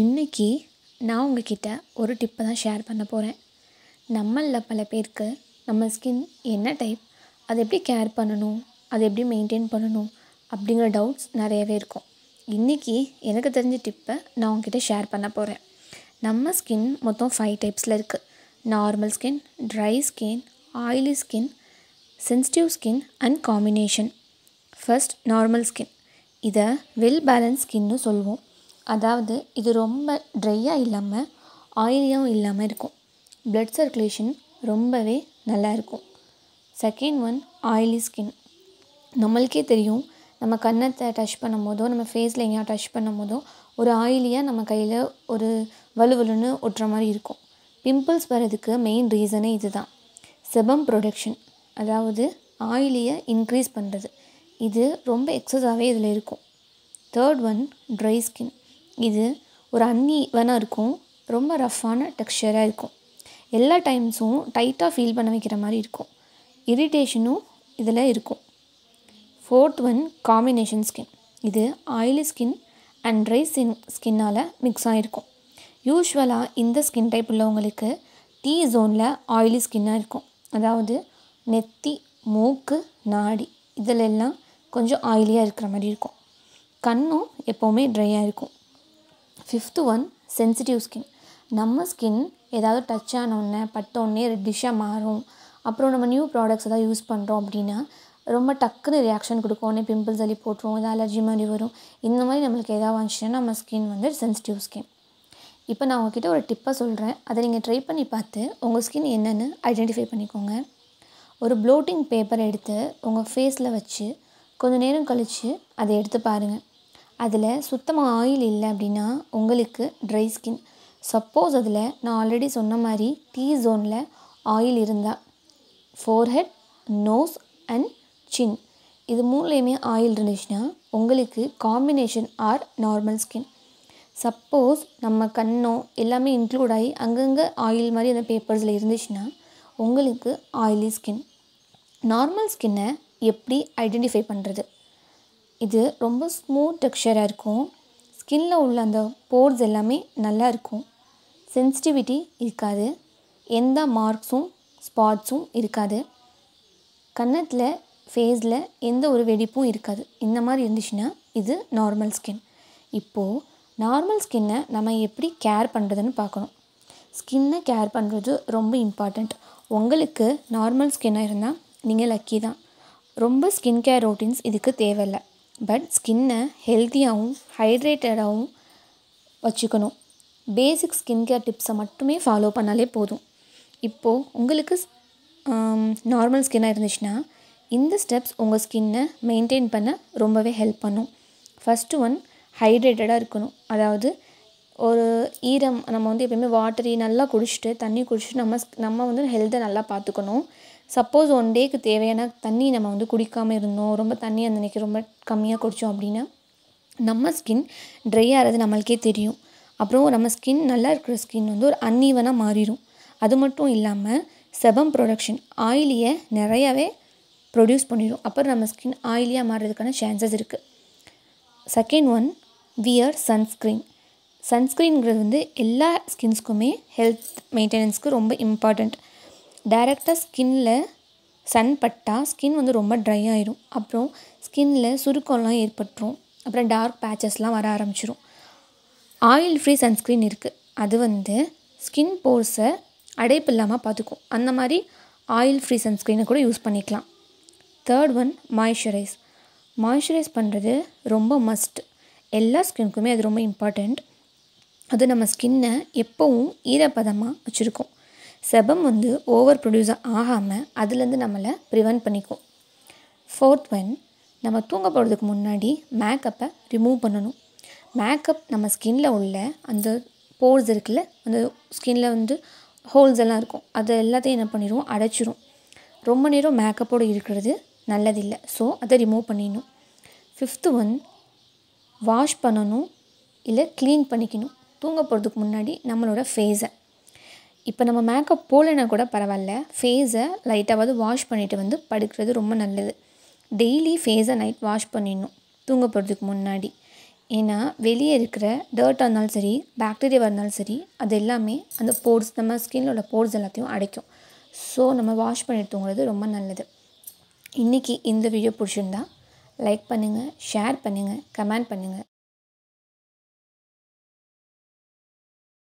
இன்றைக்கி நான் உங்ககிட்ட ஒரு டிப்பை தான் ஷேர் பண்ண போகிறேன் நம்மளில் பல பேருக்கு நம்ம ஸ்கின் என்ன டைப் அதை எப்படி கேர் பண்ணணும் அதை எப்படி மெயின்டைன் பண்ணணும் அப்படிங்கிற டவுட்ஸ் நிறையவே இருக்கும் இன்றைக்கி எனக்கு தெரிஞ்ச டிப்பை நான் உங்ககிட்ட ஷேர் பண்ண போகிறேன் நம்ம ஸ்கின் மொத்தம் ஃபைவ் டைப்ஸில் இருக்குது normal skin dry skin oily skin sensitive skin and combination first normal skin இதை வெல் பேலன்ஸ் ஸ்கின்னு சொல்லுவோம் அதாவது இது ரொம்ப ட்ரையாக இல்லாமல் ஆயிலியாகவும் இல்லாமல் இருக்கும் ப்ளட் சர்க்குலேஷன் ரொம்பவே நல்லாயிருக்கும் செகண்ட் ஒன் ஆயிலி ஸ்கின் நம்மளுக்கே தெரியும் நம்ம கண்ணத்தை டச் பண்ணும் போதோ நம்ம ஃபேஸில் எங்கேயா டச் பண்ணும் போதோ ஒரு ஆயிலியாக நம்ம கையில் ஒரு வலுவலுன்னு ஒட்டுற மாதிரி இருக்கும் பிம்பிள்ஸ் வரதுக்கு மெயின் ரீசனே இது தான் செபம் ப்ரொடக்ஷன் அதாவது ஆயிலியை இன்க்ரீஸ் பண்ணுறது இது ரொம்ப எக்ஸஸாகவே இதில் இருக்கும் தேர்ட் ஒன் ட்ரை ஸ்கின் இது ஒரு அன்னிவனாக இருக்கும் ரொம்ப ரஃப்பான டெக்ஸ்சராக இருக்கும் எல்லா டைம்ஸும் டைட்டாக ஃபீல் பண்ண வைக்கிற மாதிரி இருக்கும் இரிட்டேஷனும் இதில் இருக்கும் ஃபோர்த் ஒன் காம்பினேஷன் ஸ்கின் இது oily skin and dry skin ஸ்கின்னால் மிக்ஸ் ஆகிருக்கும் யூஸ்வலாக இந்த ஸ்கின் டைப் உள்ளவங்களுக்கு டீ ஜோனில் ஆயிலி ஸ்கின்னாக இருக்கும் அதாவது நெத்தி மூக்கு நாடி இதிலெல்லாம் கொஞ்சம் ஆயிலியாக இருக்கிற மாதிரி இருக்கும் கண்ணும் எப்போவுமே ட்ரையாக இருக்கும் ஃபிஃப்த்து ஒன் சென்சிட்டிவ் ஸ்கின் நம்ம ஸ்கின் ஏதாவது டச் ஆனோடனே பட்டோடனே ரெட்டிஷாக மாறும் அப்புறம் நம்ம நியூ ப்ராடக்ட்ஸ் எதாவது யூஸ் பண்ணுறோம் அப்படின்னா ரொம்ப டக்குன்னு ரியாக்ஷன் கொடுக்கும் உடனே பிம்பிள்ஸ் அள்ளி போட்டுருவோம் ஏதாவது அலர்ஜி மாதிரி வரும் இந்த மாதிரி நம்மளுக்கு எதாவது வந்துச்சுன்னா நம்ம ஸ்கின் வந்து சென்சிட்டிவ் ஸ்கின் இப்போ நான் உங்ககிட்ட ஒரு டிப்பை சொல்கிறேன் அதை நீங்கள் ட்ரை பண்ணி பார்த்து உங்கள் ஸ்கின் என்னென்னு ஐடென்டிஃபை பண்ணிக்கோங்க ஒரு ப்ளோட்டிங் பேப்பரை எடுத்து உங்கள் ஃபேஸில் வச்சு கொஞ்சம் நேரம் கழித்து அதை எடுத்து பாருங்கள் அதில் சுத்தமாக ஆயில் இல்லை அப்படின்னா உங்களுக்கு ட்ரை ஸ்கின் சப்போஸ் அதில் நான் ஆல்ரெடி சொன்ன மாதிரி டீ ஜோனில் ஆயில் இருந்தால் ஃபோர்ஹெட் நோஸ் அண்ட் சின் இது மூணுலேயுமே ஆயில் இருந்துச்சுன்னா உங்களுக்கு combination or normal skin suppose நம்ம கண்ணோ எல்லாமே இன்க்ளூட் ஆகி அங்கங்கே ஆயில் மாதிரி அந்த பேப்பர்ஸில் இருந்துச்சுன்னா உங்களுக்கு ஆயிலி ஸ்கின் நார்மல் ஸ்கின்னை எப்படி ஐடென்டிஃபை பண்ணுறது இது ரொம்ப ஸ்மூத் டெக்ஸ்சராக இருக்கும் ஸ்கின்னில் உள்ள அந்த போர்ஸ் எல்லாமே நல்லா இருக்கும் சென்சிட்டிவிட்டி இருக்காது எந்த மார்க்ஸும் ஸ்பாட்ஸும் இருக்காது கன்னத்தில் ஃபேஸில் எந்த ஒரு வெடிப்பும் இருக்காது இந்த மாதிரி இருந்துச்சுன்னா இது நார்மல் ஸ்கின் இப்போது நார்மல் ஸ்கின்னை நம்ம எப்படி கேர் பண்ணுறதுன்னு பார்க்கணும் ஸ்கின்னை கேர் பண்ணுறது ரொம்ப இம்பார்ட்டண்ட் உங்களுக்கு நார்மல் ஸ்கின்னாக இருந்தால் நீங்கள் லக்கி தான் ரொம்ப ஸ்கின் கேர் ரொட்டீன்ஸ் இதுக்கு தேவையில்லை பட் ஸ்கின்னை ஹெல்த்தியாகவும் ஹைட்ரேட்டடாகவும் வச்சுக்கணும் பேசிக் ஸ்கின் கேர் டிப்ஸை மட்டுமே ஃபாலோ பண்ணாலே போதும் இப்போது உங்களுக்கு நார்மல் ஸ்கின்னாக இருந்துச்சுன்னா இந்த ஸ்டெப்ஸ் உங்கள் ஸ்கின்னை மெயின்டைன் பண்ண ரொம்பவே ஹெல்ப் பண்ணும் ஃபஸ்ட்டு ஒன் ஹைட்ரேட்டடாக இருக்கணும் அதாவது ஒரு ஈரம் நம்ம வந்து எப்பயுமே வாட்டரி நல்லா குடிச்சிட்டு தண்ணி குடிச்சிட்டு நம்ம நம்ம வந்து ஹெல்த்தை நல்லா பார்த்துக்கணும் சப்போஸ் ஒன் டேக்கு தேவையான தண்ணி நம்ம வந்து குடிக்காமல் இருந்தோம் ரொம்ப தண்ணி அந்த அன்றைக்கி ரொம்ப கம்மியாக குடித்தோம் அப்படின்னா நம்ம ஸ்கின் ட்ரை ஆகிறது நம்மளுக்கே தெரியும் அப்புறம் நம்ம ஸ்கின் நல்லா இருக்கிற ஸ்கின் வந்து ஒரு அன்னீவனாக மாறிடும் அது மட்டும் இல்லாமல் செபம் ப்ரொடக்ஷன் ஆயிலியை நிறையாவே ப்ரொடியூஸ் பண்ணிடும் அப்புறம் நம்ம ஸ்கின் ஆயிலியாக மாறுறதுக்கான சான்சஸ் இருக்குது செகண்ட் ஒன் வியர் சன்ஸ்க்ரீன் சன்ஸ்க்ரீன்கிறது வந்து எல்லா ஸ்கின்ஸ்க்குமே ஹெல்த் மெயின்டெனன்ஸ்க்கு ரொம்ப இம்பார்ட்டண்ட் டேரெக்டாக ஸ்கின்னில் சன் பட்டால் ஸ்கின் வந்து ரொம்ப ட்ரை ஆயிடும் அப்புறம் ஸ்கின்னில் சுருக்கம்லாம் ஏற்பட்டுரும் அப்புறம் டார்க் பேச்சஸ்லாம் வர ஆரம்பிச்சிடும் ஆயில் ஃப்ரீ சன்ஸ்க்ரீன் இருக்குது அது வந்து ஸ்கின் போர்ஸை அடைப்பு இல்லாமல் பார்த்துக்கும் அந்த மாதிரி ஆயில் ஃப்ரீ சன்ஸ்க்ரீனை கூட யூஸ் பண்ணிக்கலாம் தேர்ட் ஒன் மாய்ஸ்சரைஸ் மாய்ஸ்சரைஸ் பண்ணுறது ரொம்ப மஸ்ட் எல்லா ஸ்கின்க்குமே அது ரொம்ப இம்பார்ட்டண்ட் அது நம்ம ஸ்கின்னை எப்போவும் ஈரப்பதமாக வச்சுருக்கோம் செபம் வந்து ஓவர் ப்ரொடியூஸாக ஆகாமல் அதுலேருந்து நம்மளை ப்ரிவெண்ட் பண்ணிக்கும் ஃபோர்த் ஒன் நம்ம தூங்க போகிறதுக்கு முன்னாடி மேக்கப்பை ரிமூவ் பண்ணணும் மேக்கப் நம்ம ஸ்கின்ல உள்ள அந்த போர்ஸ் இருக்குல்ல அந்த ஸ்கின்ல வந்து ஹோல்ஸ் எல்லாம் இருக்கும் அது எல்லாத்தையும் என்ன பண்ணிடுவோம் அடைச்சிரும் ரொம்ப நேரம் மேக்கப்போடு இருக்கிறது நல்லதில்லை ஸோ அதை ரிமூவ் பண்ணிடணும் ஃபிஃப்த்து ஒன் வாஷ் பண்ணணும் இல்லை க்ளீன் பண்ணிக்கணும் தூங்க போகிறதுக்கு முன்னாடி நம்மளோட ஃபேஸை இப்போ நம்ம மேக்கப் போடலைன்னா கூட பரவாயில்ல ஃபேஸை லைட்டாவது வாஷ் பண்ணிவிட்டு வந்து படுக்கிறது ரொம்ப நல்லது டெய்லி ஃபேஸை நைட் வாஷ் பண்ணிடணும் தூங்க போகிறதுக்கு முன்னாடி ஏன்னா வெளியே இருக்கிற டர்ட்டாக இருந்தாலும் சரி பாக்டீரியாவாக இருந்தாலும் சரி அது எல்லாமே அந்த போர்ஸ் நம்ம ஸ்கின்னில் உள்ள போர்ஸ் எல்லாத்தையும் அடைக்கும் ஸோ நம்ம வாஷ் பண்ணிட்டு தூங்குறது ரொம்ப நல்லது இன்றைக்கி இந்த வீடியோ பிடிச்சிருந்தா லைக் பண்ணுங்கள் ஷேர் பண்ணுங்கள் கமெண்ட் பண்ணுங்கள்